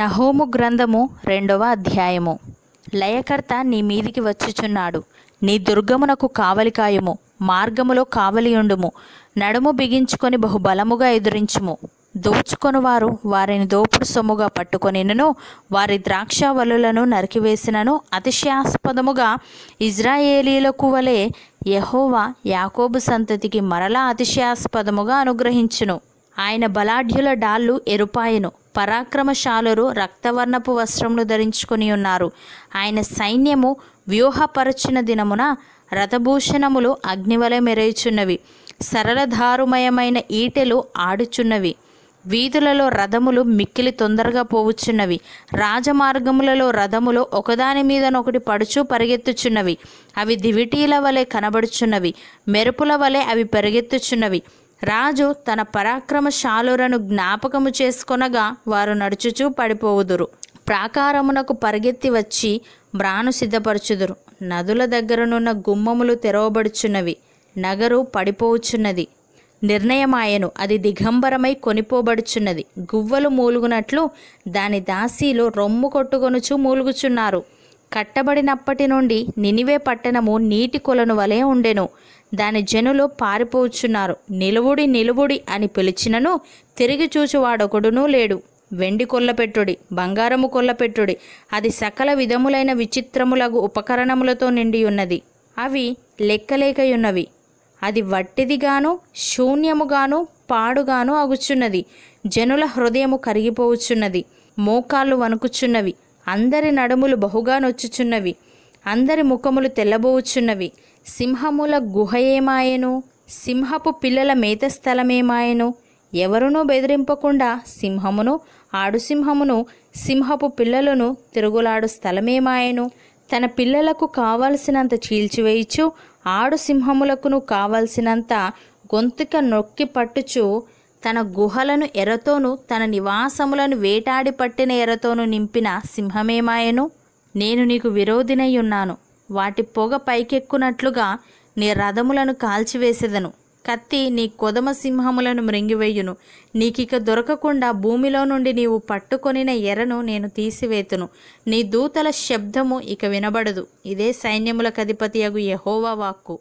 నహోము గ్రంథము రెండవ అధ్యాయము లయకర్త నీ మీదికి వచ్చుచున్నాడు నీ దుర్గమునకు కావలికాయము మార్గములో కావలియుండుము నడుము బిగించుకొని బహుబలముగా ఎదురించుము దోచుకొని వారు వారిని దోపుడు సొమ్ముగా పట్టుకొనినను వారి ద్రాక్ష వలులను నరికివేసినను అతిశయాస్పదముగా ఇజ్రాయేలీలకు వలె యహోవా యాకోబు సంతతికి మరలా అతిశయాస్పదముగా అనుగ్రహించును ఆయన బలాఢ్యుల డాళ్ళు ఎరుపాయను పరాక్రమశాలురు రక్తవర్ణపు వస్త్రములు ధరించుకుని ఉన్నారు ఆయన సైన్యము వ్యూహపరచిన దినమున రథభూషణములు అగ్నివల మెరయుచున్నవి సరళధారుమయమైన ఈటెలు ఆడుచున్నవి వీధులలో రథములు మిక్కిలి తొందరగా పోవుచున్నవి రాజమార్గములలో రథములు ఒకదాని మీదనొకటి పడుచు పరిగెత్తుచున్నవి అవి దివిటీల వలె కనబడుచున్నవి మెరుపుల వలె అవి పరిగెత్తుచున్నవి రాజు తన పరాక్రమశాలురను జ్ఞాపకము చేసుకొనగా వారు నడుచుచూ పడిపోవుదురు ప్రాకారమునకు పరిగెత్తి వచ్చి బ్రాను సిద్ధపరచుదురు నదుల దగ్గరనున్న గుమ్మములు తెరవబడుచున్నవి నగరు పడిపోవచ్చున్నది నిర్ణయమాయను అది దిగంబరమై కొనిపోబడుచున్నది గువ్వలు మూలుగునట్లు దాని దాసీలు రొమ్ము కొట్టుకొనుచు మూలుగుచున్నారు కట్టబడినప్పటి నుండి నినివే పట్టణము నీటి కొలను వలె ఉండెను దాని జనులు పారిపోచున్నారు నిలువుడి నిలువుడి అని పిలిచినను తిరిగి చూచువాడొకడునూ లేడు వెండి కొల్లపెట్టుడి బంగారము కొల్లపెట్టుడి అది సకల విధములైన విచిత్రములగు ఉపకరణములతో నిండి ఉన్నది అవి లెక్కలేకయున్నవి అది వట్టిదిగాను శూన్యముగాను పాడుగాను అగుచున్నది జనుల హృదయము కరిగిపోవచ్చున్నది మోకాళ్ళు వణుకుచున్నవి అందరి నడుములు బహుగా నొచ్చుచున్నవి అందరి ముఖములు తెల్లబోవుచున్నవి సింహముల గుహ ఏమాయను సింహపు పిల్లల మేత స్థలమేమాయను ఎవరునూ బెదిరింపకుండా సింహమును ఆడుసింహమును సింహపు పిల్లలను తిరుగులాడు స్థలమేమాయను తన పిల్లలకు కావలసినంత చీల్చివేయచ్చు ఆడు సింహములకును కావలసినంత గొంతుక నొక్కి పట్టుచు తన గుహలను ఎరతోను తన నివాసములను వేటాడి పట్టిన ఎరతోను నింపిన సింహమేమాయను నేను నీకు విరోధినై ఉన్నాను వాటి పొగ పైకెక్కునట్లుగా నీ రథములను కాల్చివేసేదను కత్తి నీ కొదమ సింహములను మృంగివేయును నీకిక దొరకకుండా భూమిలో నుండి నీవు పట్టుకొనిన ఎరను నేను తీసివేతును నీ దూతల శబ్దము ఇక వినబడదు ఇదే సైన్యములకధిపతియగు యహోవా వాక్కు